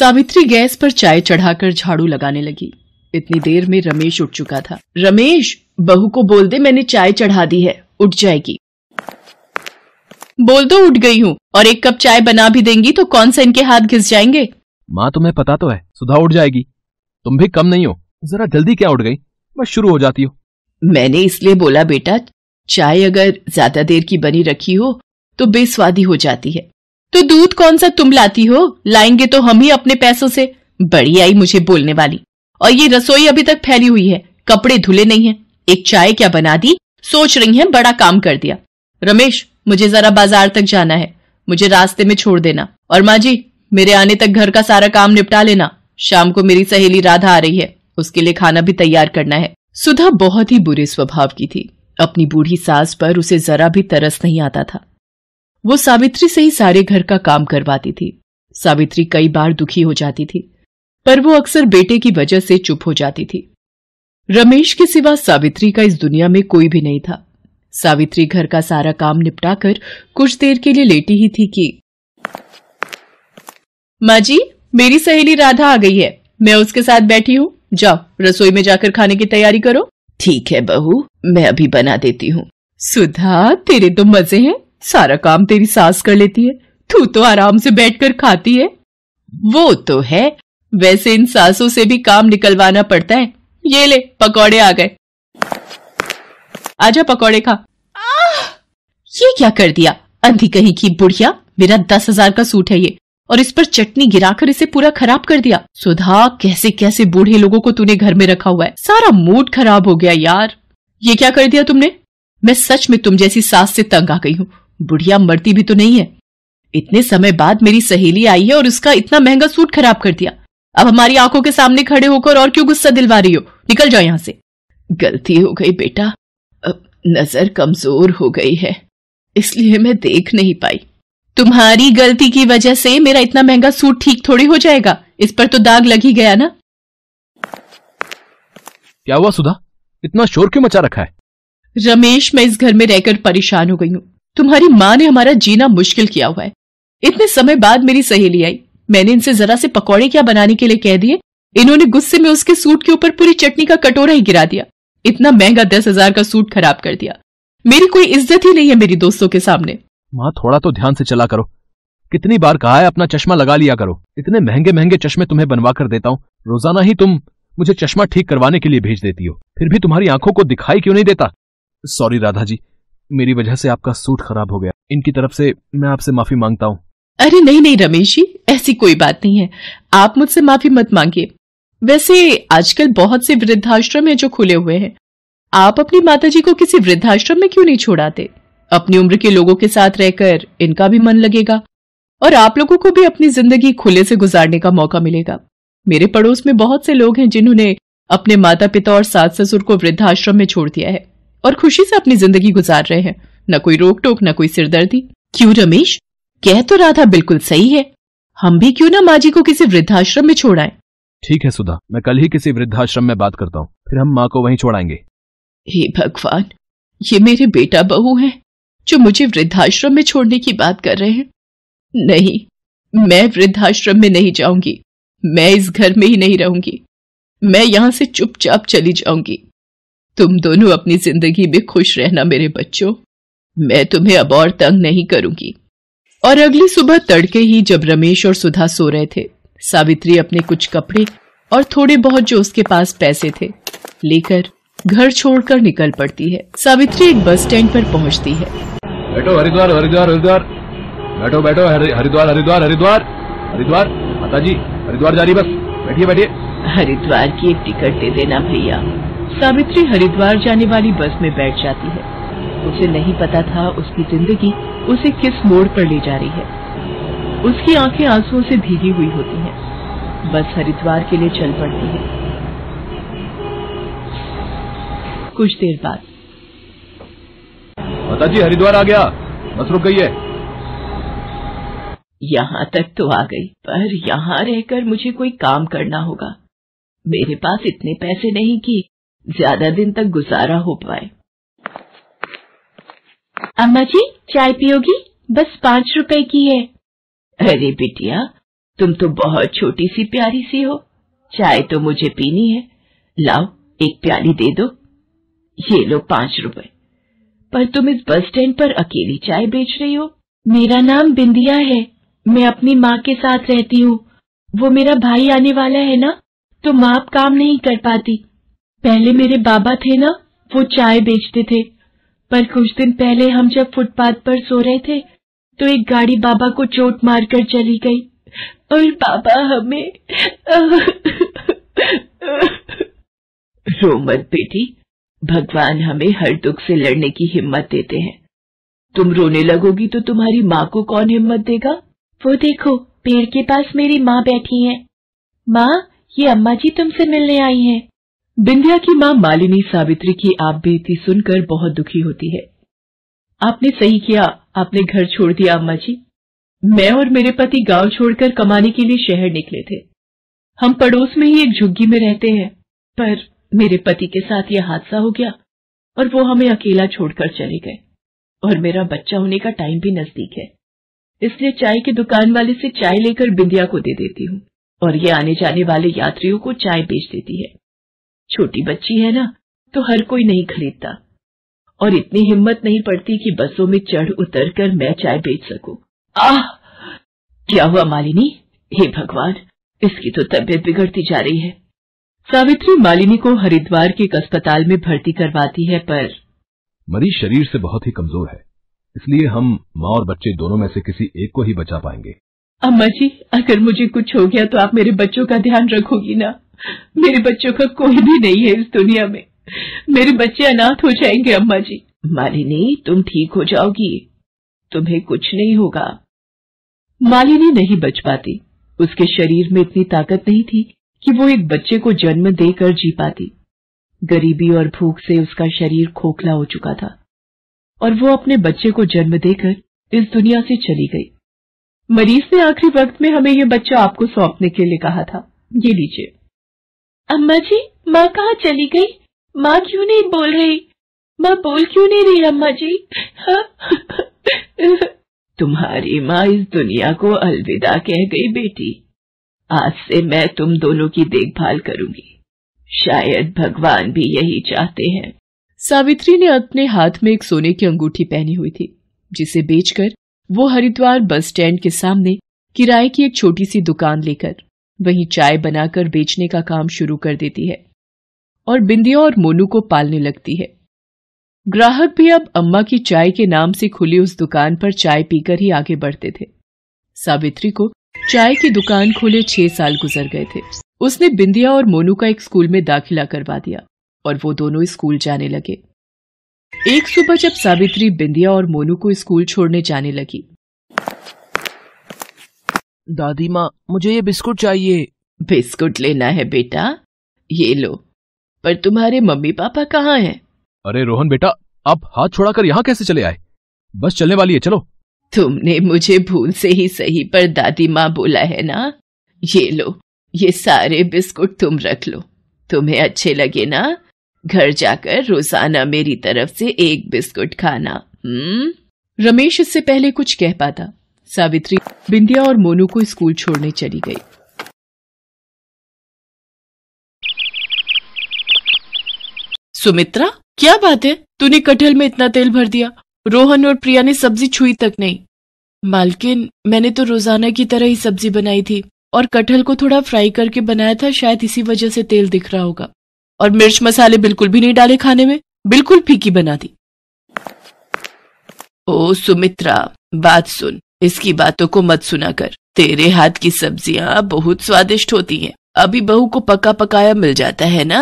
Savitri gas पर चाय चढ़ाकर झाड़ू लगाने लगी इतनी देर में रमेश उठ चुका था रमेश बहू को बोल दे मैंने चाय चढ़ा दी है उठ जाएगी बोल दो उठ गई हूँ और एक कप चाय बना भी देंगी तो कौन सा इनके हाथ घिस जाएंगे माँ तुम्हें पता तो है सुधा उठ जाएगी तुम भी कम नहीं हो जरा जल्दी क्या उठ गई बस शुरू हो जाती हो मैंने इसलिए बोला बेटा चाय अगर ज्यादा देर की बनी रखी हो तो बेस्वादी हो जाती है तो दूध कौन सा तुम लाती हो लाएंगे तो हम ही अपने पैसों से बड़ी आई मुझे बोलने वाली और ये रसोई अभी तक फैली हुई है कपड़े धुले नहीं है एक चाय क्या बना दी सोच रही है बड़ा काम कर दिया रमेश मुझे जरा बाजार तक जाना है मुझे रास्ते में छोड़ देना और माँ जी मेरे आने तक घर का सारा काम निपटा लेना शाम को मेरी सहेली राधा आ रही है उसके लिए खाना भी तैयार करना है सुधा बहुत ही बुरे स्वभाव की थी अपनी बूढ़ी सास पर उसे जरा भी तरस नहीं आता था वो सावित्री से ही सारे घर का काम करवाती थी सावित्री कई बार दुखी हो जाती थी पर वो अक्सर बेटे की वजह से चुप हो जाती थी रमेश के सिवा सावित्री का इस दुनिया में कोई भी नहीं था सावित्री घर का सारा काम निपटाकर कुछ देर के लिए लेटी ही थी कि माँ जी मेरी सहेली राधा आ गई है मैं उसके साथ बैठी हूँ जाओ रसोई में जाकर खाने की तैयारी करो ठीक है बहू मैं अभी बना देती हूँ सुधा तेरे तो मजे हैं सारा काम तेरी सास कर लेती है तू तो आराम से बैठकर खाती है वो तो है वैसे इन सासों से भी काम निकलवाना पड़ता है ये ले पकौड़े आ गए आजा पकौड़े खा ये क्या कर दिया अंधी कहीं की बुढ़िया मेरा दस हजार का सूट है ये और इस पर चटनी गिराकर इसे पूरा खराब कर दिया सुधा कैसे कैसे बूढ़े लोगों को तूने घर में रखा हुआ है सारा मूड खराब हो गया यार ये क्या कर दिया तुमने मैं सच में तुम जैसी सास से तंग आ गई हूँ बुढ़िया मरती भी तो नहीं है इतने समय बाद मेरी सहेली आई है और उसका इतना महंगा सूट खराब कर दिया अब हमारी आंखों के सामने खड़े होकर और क्यों गुस्सा दिलवा रही हो निकल जाओ यहां से गलती हो गई बेटा अब नजर कमजोर हो गई है इसलिए मैं देख नहीं पाई तुम्हारी गलती की वजह से मेरा इतना महंगा सूट ठीक थोड़ी हो जाएगा इस पर तो दाग लग ही गया ना क्या हुआ सुधा इतना शोर क्यों मचा रखा है रमेश मैं इस घर में रहकर परेशान हो गई हूँ तुम्हारी माँ ने हमारा जीना मुश्किल किया हुआ है इतने समय बाद मेरी सहेली आई मैंने इनसे जरा से पकौड़े क्या बनाने के लिए कह दिए इन्होंने गुस्से में उसके सूट के ऊपर पूरी चटनी का कटोरा ही गिरा दिया इतना महंगा दस हजार का सूट खराब कर दिया मेरी कोई इज्जत ही नहीं है मेरी दोस्तों के सामने माँ थोड़ा तो ध्यान से चला करो कितनी बार कहा है अपना चश्मा लगा लिया करो इतने महंगे महंगे चश्मे तुम्हें बनवा कर देता हूँ रोजाना ही तुम मुझे चश्मा ठीक करवाने के लिए भेज देती हो फिर भी तुम्हारी आंखों को दिखाई क्यों नहीं देता सॉरी राधा जी मेरी वजह से आपका सूट खराब हो गया इनकी तरफ से मैं आपसे माफी मांगता हूँ अरे नहीं नहीं रमेश जी ऐसी कोई बात नहीं है आप मुझसे माफी मत मांगिए वैसे आजकल बहुत से वृद्धाश्रम है जो खुले हुए हैं आप अपनी माताजी को किसी वृद्धाश्रम में क्यों नहीं छोड़ाते अपनी उम्र के लोगों के साथ रहकर इनका भी मन लगेगा और आप लोगों को भी अपनी जिंदगी खुले से गुजारने का मौका मिलेगा मेरे पड़ोस में बहुत से लोग हैं जिन्होंने अपने माता पिता और सास ससुर को वृद्धाश्रम में छोड़ दिया है और खुशी से अपनी जिंदगी गुजार रहे हैं न कोई रोक टोक न कोई सिरदर्दी क्यों रमेश कह तो राधा बिल्कुल सही है हम भी क्यों ना माँ जी को किसी वृद्धाश्रम में छोड़ाएं ठीक है सुधा मैं कल ही किसी वृद्धाश्रम में बात करता हूँ फिर हम माँ को वहीं छोड़ाएंगे हे भगवान ये मेरे बेटा बहू है जो मुझे वृद्धाश्रम में छोड़ने की बात कर रहे हैं नहीं मैं वृद्धाश्रम में नहीं जाऊंगी मैं इस घर में ही नहीं रहूंगी मैं यहां से चुपचाप चली जाऊंगी तुम दोनों अपनी जिंदगी में खुश रहना मेरे बच्चों मैं तुम्हें अब और तंग नहीं करूंगी और अगली सुबह तड़के ही जब रमेश और सुधा सो रहे थे सावित्री अपने कुछ कपड़े और थोड़े बहुत जो उसके पास पैसे थे लेकर घर छोड़कर निकल पड़ती है सावित्री एक बस स्टैंड पर पहुंचती है बैठो हरिद्वार हरिद्वार हरिद्वार बैठो बैठो हरिद्वार हरिद्वार हरिद्वार हरिद्वार माता जी हरिद्वार जा रही बस बैठिए बैठिए हरिद्वार की एक टिकट दे देना भैया सावित्री हरिद्वार जाने वाली बस में बैठ जाती है उसे नहीं पता था उसकी जिंदगी उसे किस मोड़ पर ले जा रही है उसकी आंखें आंसुओं से भीगी हुई होती हैं बस हरिद्वार के लिए चल पड़ती है कुछ देर बाद जी हरिद्वार आ गया बस रुक गई है यहाँ तक तो आ गई पर यहाँ रहकर मुझे कोई काम करना होगा मेरे पास इतने पैसे नहीं कि ज्यादा दिन तक गुजारा हो पाए अम्मा जी चाय पियोगी बस पाँच रुपए की है अरे बिटिया तुम तो बहुत छोटी सी प्यारी सी हो चाय तो मुझे पीनी है लाओ एक प्याली दे दो ये लो पाँच रुपए पर तुम इस बस स्टैंड पर अकेली चाय बेच रही हो मेरा नाम बिंदिया है मैं अपनी माँ के साथ रहती हूँ वो मेरा भाई आने वाला है ना तो माँ काम नहीं कर पाती पहले मेरे बाबा थे ना वो चाय बेचते थे पर कुछ दिन पहले हम जब फुटपाथ पर सो रहे थे तो एक गाड़ी बाबा को चोट मारकर चली गई और बाबा हमें रो मत बेटी भगवान हमें हर दुख से लड़ने की हिम्मत देते हैं तुम रोने लगोगी तो तुम्हारी माँ को कौन हिम्मत देगा वो देखो पेड़ के पास मेरी माँ बैठी है माँ ये अम्मा जी तुमसे मिलने आई हैं। बिंदिया की मां मालिनी सावित्री की आप बेती सुनकर बहुत दुखी होती है आपने सही किया आपने घर छोड़ दिया अम्मा जी मैं और मेरे पति गांव छोड़कर कमाने के लिए शहर निकले थे हम पड़ोस में ही एक झुग्गी में रहते हैं पर मेरे पति के साथ यह हादसा हो गया और वो हमें अकेला छोड़कर चले गए और मेरा बच्चा होने का टाइम भी नजदीक है इसलिए चाय की दुकान वाले से चाय लेकर बिंदिया को दे देती हूँ और ये आने जाने वाले यात्रियों को चाय बेच देती है छोटी बच्ची है ना तो हर कोई नहीं खरीदता और इतनी हिम्मत नहीं पड़ती कि बसों में चढ़ उतर कर मैं चाय बेच सकूं। आह क्या हुआ मालिनी हे भगवान इसकी तो तबीयत बिगड़ती जा रही है सावित्री मालिनी को हरिद्वार के एक अस्पताल में भर्ती करवाती है पर मरीज शरीर से बहुत ही कमजोर है इसलिए हम माँ और बच्चे दोनों में से किसी एक को ही बचा पाएंगे अम्मा जी अगर मुझे कुछ हो गया तो आप मेरे बच्चों का ध्यान रखोगी ना मेरे बच्चों का कोई भी नहीं है इस दुनिया में मेरे बच्चे अनाथ हो जाएंगे अम्मा जी मालिनी तुम ठीक हो जाओगी तुम्हें कुछ नहीं होगा मालिनी नहीं बच पाती उसके शरीर में इतनी ताकत नहीं थी कि वो एक बच्चे को जन्म देकर जी पाती गरीबी और भूख से उसका शरीर खोखला हो चुका था और वो अपने बच्चे को जन्म देकर इस दुनिया से चली गई मरीज ने आखिरी वक्त में हमें यह बच्चा आपको सौंपने के लिए कहा था ये लीजिए अम्मा जी माँ कहाँ चली गई माँ क्यों नहीं बोल रही माँ बोल क्यों नहीं रही अम्मा जी तुम्हारी माँ इस दुनिया को अलविदा कह गई बेटी आज से मैं तुम दोनों की देखभाल करूंगी शायद भगवान भी यही चाहते हैं सावित्री ने अपने हाथ में एक सोने की अंगूठी पहनी हुई थी जिसे बेचकर वो हरिद्वार बस स्टैंड के सामने किराए की एक छोटी सी दुकान लेकर वहीं चाय बनाकर बेचने का काम शुरू कर देती है और बिंदिया और मोनू को पालने लगती है ग्राहक भी अब अम्मा की चाय के नाम से खुली उस दुकान पर चाय पीकर ही आगे बढ़ते थे सावित्री को चाय की दुकान खोले छह साल गुजर गए थे उसने बिंदिया और मोनू का एक स्कूल में दाखिला करवा दिया और वो दोनों स्कूल जाने लगे एक सुबह जब सावित्री बिंदिया और मोनू को स्कूल छोड़ने जाने लगी दादी माँ मुझे ये बिस्कुट चाहिए बिस्कुट लेना है बेटा ये लो पर तुम्हारे मम्मी पापा कहाँ हैं? अरे रोहन बेटा आप हाथ छोड़ाकर यहाँ कैसे चले आए बस चलने वाली है चलो तुमने मुझे भूल से ही सही पर दादी माँ बोला है ना ये लो ये सारे बिस्कुट तुम रख लो तुम्हें अच्छे लगे ना घर जाकर रोजाना मेरी तरफ से एक बिस्कुट खाना हम्म रमेश इससे पहले कुछ कह पाता सावित्री बिंदिया और मोनू को स्कूल छोड़ने चली गई सुमित्रा क्या बात है तूने कटहल में इतना तेल भर दिया रोहन और प्रिया ने सब्जी छुई तक नहीं मालकिन मैंने तो रोजाना की तरह ही सब्जी बनाई थी और कटहल को थोड़ा फ्राई करके बनाया था शायद इसी वजह से तेल दिख रहा होगा और मिर्च मसाले बिल्कुल भी नहीं डाले खाने में बिल्कुल फीकी बना दी ओ सुमित्रा बात सुन इसकी बातों को मत सुना कर तेरे हाथ की सब्जियाँ बहुत स्वादिष्ट होती हैं। अभी बहू को पका पकाया मिल जाता है ना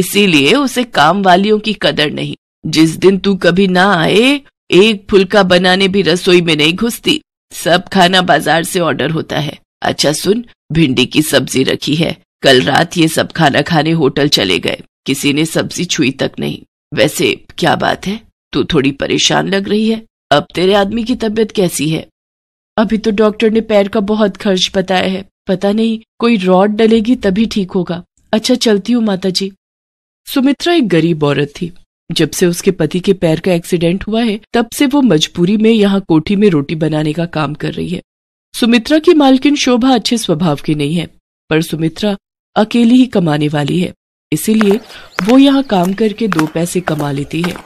इसीलिए उसे काम वालियों की कदर नहीं जिस दिन तू कभी ना आए एक फुलका बनाने भी रसोई में नहीं घुसती सब खाना बाजार से ऑर्डर होता है अच्छा सुन भिंडी की सब्जी रखी है कल रात ये सब खाना खाने होटल चले गए किसी ने सब्जी छुई तक नहीं वैसे क्या बात है तू थोड़ी परेशान लग रही है अब तेरे आदमी की तबीयत कैसी है अभी तो डॉक्टर ने पैर का बहुत खर्च बताया है पता नहीं कोई रॉड डलेगी तभी ठीक होगा अच्छा चलती हूँ माता जी सुमित्रा एक गरीब औरत थी जब से उसके पति के पैर का एक्सीडेंट हुआ है तब से वो मजबूरी में यहाँ कोठी में रोटी बनाने का काम कर रही है सुमित्रा की मालकिन शोभा अच्छे स्वभाव की नहीं है पर सुमित्रा अकेली ही कमाने वाली है इसीलिए वो यहाँ काम करके दो पैसे कमा लेती है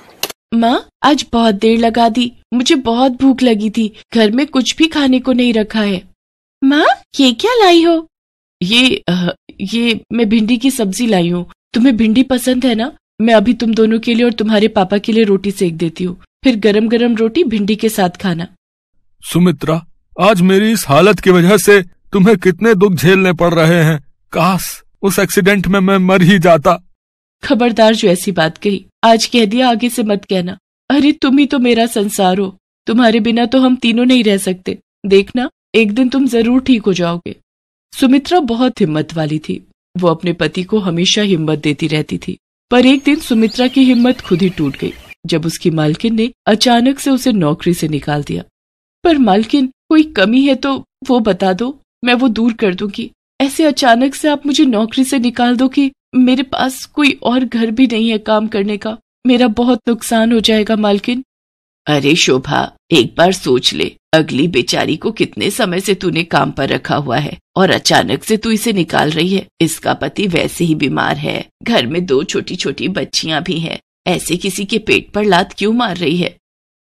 माँ आज बहुत देर लगा दी मुझे बहुत भूख लगी थी घर में कुछ भी खाने को नहीं रखा है माँ ये क्या लाई हो ये आ, ये मैं भिंडी की सब्जी लाई हूँ तुम्हें भिंडी पसंद है ना मैं अभी तुम दोनों के लिए और तुम्हारे पापा के लिए रोटी सेक देती हूँ फिर गरम गरम रोटी भिंडी के साथ खाना सुमित्रा आज मेरी इस हालत की वजह से तुम्हें कितने दुख झेलने पड़ रहे हैं काश उस एक्सीडेंट में मैं मर ही जाता खबरदार जो ऐसी बात कही आज कह दिया आगे से मत कहना अरे तुम ही तो मेरा संसार हो तुम्हारे बिना तो हम तीनों नहीं रह सकते देखना एक दिन तुम जरूर ठीक हो जाओगे सुमित्रा बहुत हिम्मत वाली थी वो अपने पति को हमेशा हिम्मत देती रहती थी पर एक दिन सुमित्रा की हिम्मत खुद ही टूट गई जब उसकी मालकिन ने अचानक से उसे नौकरी से निकाल दिया पर मालकिन कोई कमी है तो वो बता दो मैं वो दूर कर दूंगी ऐसे अचानक से आप मुझे नौकरी से निकाल दो कि मेरे पास कोई और घर भी नहीं है काम करने का मेरा बहुत नुकसान हो जाएगा मालकिन अरे शोभा एक बार सोच ले अगली बेचारी को कितने समय से तूने काम पर रखा हुआ है और अचानक से तू इसे निकाल रही है इसका पति वैसे ही बीमार है घर में दो छोटी छोटी बच्चियां भी हैं ऐसे किसी के पेट पर लात क्यों मार रही है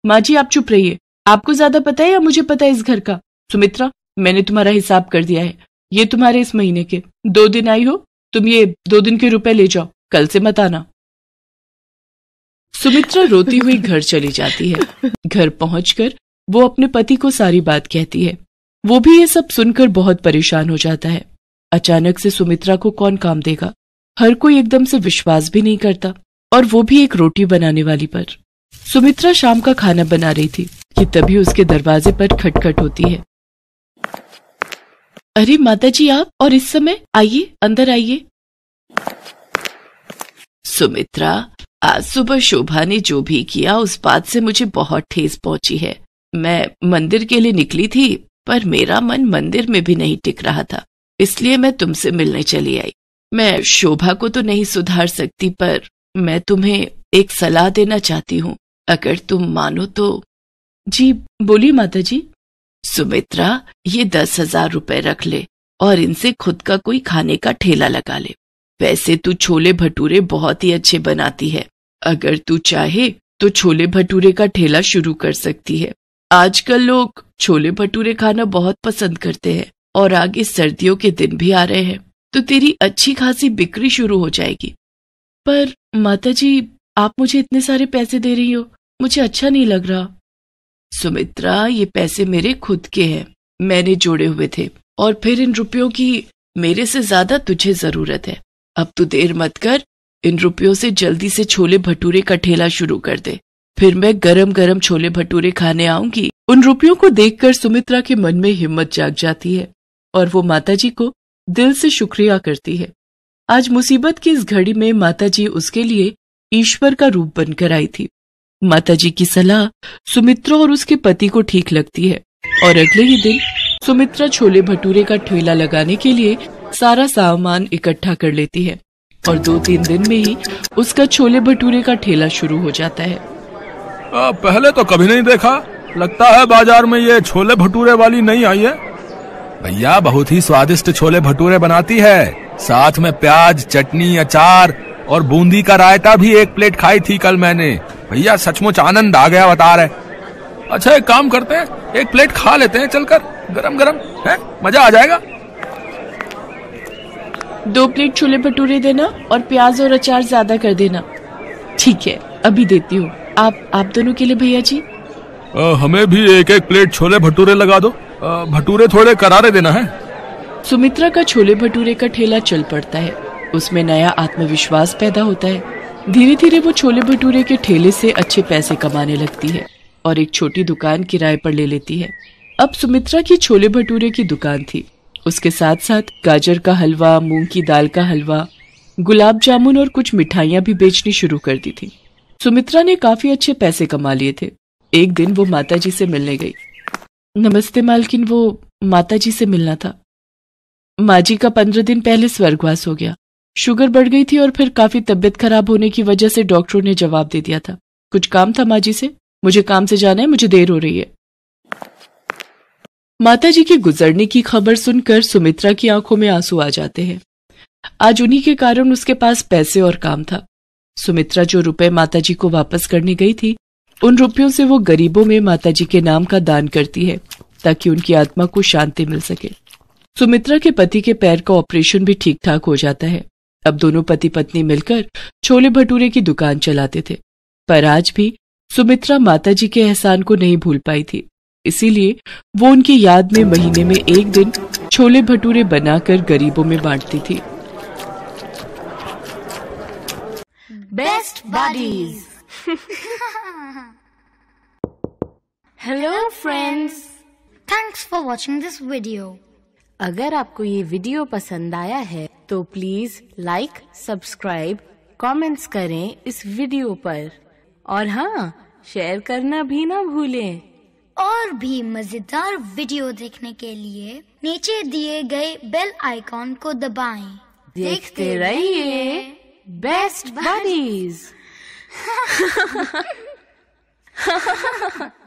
माँ जी आप चुप रहिए आपको ज्यादा पता है या मुझे पता है इस घर का सुमित्रा मैंने तुम्हारा हिसाब कर दिया है ये तुम्हारे इस महीने के दो दिन आई हो तुम ये दो दिन के रुपए ले जाओ कल से मत आना सुमित्रा रोती हुई घर चली जाती है घर पहुंचकर वो अपने पति को सारी बात कहती है वो भी ये सब सुनकर बहुत परेशान हो जाता है अचानक से सुमित्रा को कौन काम देगा हर कोई एकदम से विश्वास भी नहीं करता और वो भी एक रोटी बनाने वाली पर सुमित्रा शाम का खाना बना रही थी कि तभी उसके दरवाजे पर खटखट होती है अरे माता जी आप और इस समय आइए अंदर आइए सुमित्रा आज सुबह शोभा ने जो भी किया उस बात से मुझे बहुत ठेस पहुंची है मैं मंदिर के लिए निकली थी पर मेरा मन मंदिर में भी नहीं टिक रहा था इसलिए मैं तुमसे मिलने चली आई मैं शोभा को तो नहीं सुधार सकती पर मैं तुम्हें एक सलाह देना चाहती हूँ अगर तुम मानो तो जी बोली माता जी सुमित्रा ये दस हजार रूपए रख ले और इनसे खुद का कोई खाने का ठेला लगा ले वैसे तू छोले भटूरे बहुत ही अच्छे बनाती है अगर तू चाहे तो छोले भटूरे का ठेला शुरू कर सकती है आजकल लोग छोले भटूरे खाना बहुत पसंद करते हैं और आगे सर्दियों के दिन भी आ रहे हैं तो तेरी अच्छी खासी बिक्री शुरू हो जाएगी पर माता जी आप मुझे इतने सारे पैसे दे रही हो मुझे अच्छा नहीं लग रहा सुमित्रा ये पैसे मेरे खुद के हैं मैंने जोड़े हुए थे और फिर इन रुपयों की मेरे से ज्यादा तुझे जरूरत है अब तू देर मत कर इन रुपयों से जल्दी से छोले भटूरे का ठेला शुरू कर दे फिर मैं गरम गरम छोले भटूरे खाने आऊंगी उन रुपयों को देखकर सुमित्रा के मन में हिम्मत जाग जाती है और वो माताजी को दिल से शुक्रिया करती है आज मुसीबत की इस घड़ी में माताजी उसके लिए ईश्वर का रूप बनकर आई थी माताजी की सलाह सुमित्रा और उसके पति को ठीक लगती है और अगले ही दिन सुमित्रा छोले भटूरे का ठेला लगाने के लिए सारा सामान इकट्ठा कर लेती है और दो तीन दिन में ही उसका छोले भटूरे का ठेला शुरू हो जाता है आ, पहले तो कभी नहीं देखा लगता है बाजार में ये छोले भटूरे वाली नहीं आई है भैया बहुत ही स्वादिष्ट छोले भटूरे बनाती है साथ में प्याज चटनी अचार और बूंदी का रायता भी एक प्लेट खाई थी कल मैंने भैया सचमुच आनंद आ गया बता रहे अच्छा एक काम करते हैं एक प्लेट खा लेते हैं चलकर गरम गरम है मजा आ जाएगा दो प्लेट छोले भटूरे देना और प्याज और अचार ज्यादा कर देना ठीक है अभी देती हूँ आप आप दोनों के लिए भैया जी आ, हमें भी एक एक प्लेट छोले भटूरे लगा दो आ, भटूरे थोड़े करारे देना है सुमित्रा का छोले भटूरे का ठेला चल पड़ता है उसमें नया आत्मविश्वास पैदा होता है धीरे धीरे वो छोले भटूरे के ठेले से अच्छे पैसे कमाने लगती है और एक छोटी दुकान किराए पर ले लेती है अब सुमित्रा की छोले भटूरे की दुकान थी उसके साथ साथ गाजर का हलवा मूंग की दाल का हलवा गुलाब जामुन और कुछ मिठाइयाँ भी बेचनी शुरू कर दी थी सुमित्रा ने काफी अच्छे पैसे कमा लिए थे एक दिन वो माता जी से मिलने गई नमस्ते मालकिन वो माता जी से मिलना था माँ जी का पंद्रह दिन पहले स्वर्गवास हो गया शुगर बढ़ गई थी और फिर काफी तबीयत खराब होने की वजह से डॉक्टरों ने जवाब दे दिया था कुछ काम था माँ जी से मुझे काम से जाना है मुझे देर हो रही है माता जी के गुजरने की खबर सुनकर सुमित्रा की आंखों में आंसू आ जाते हैं आज उन्हीं के कारण उसके पास पैसे और काम था सुमित्रा जो रुपए माता जी को वापस करने गई थी उन रुपयों से वो गरीबों में माता जी के नाम का दान करती है ताकि उनकी आत्मा को शांति मिल सके सुमित्रा के पति के पैर का ऑपरेशन भी ठीक ठाक हो जाता है अब दोनों पति पत्नी मिलकर छोले भटूरे की दुकान चलाते थे पर आज भी सुमित्रा माताजी के एहसान को नहीं भूल पाई थी इसीलिए वो उनकी याद में महीने में एक दिन छोले भटूरे बनाकर गरीबों में बांटती थी best bodies hello friends thanks for watching this video अगर आपको ये वीडियो पसंद आया है तो प्लीज लाइक सब्सक्राइब कमेंट्स करें इस वीडियो पर और हाँ शेयर करना भी ना भूलें और भी मजेदार वीडियो देखने के लिए नीचे दिए गए बेल आइकॉन को दबाएं। देखते रहिए बेस्ट बडीज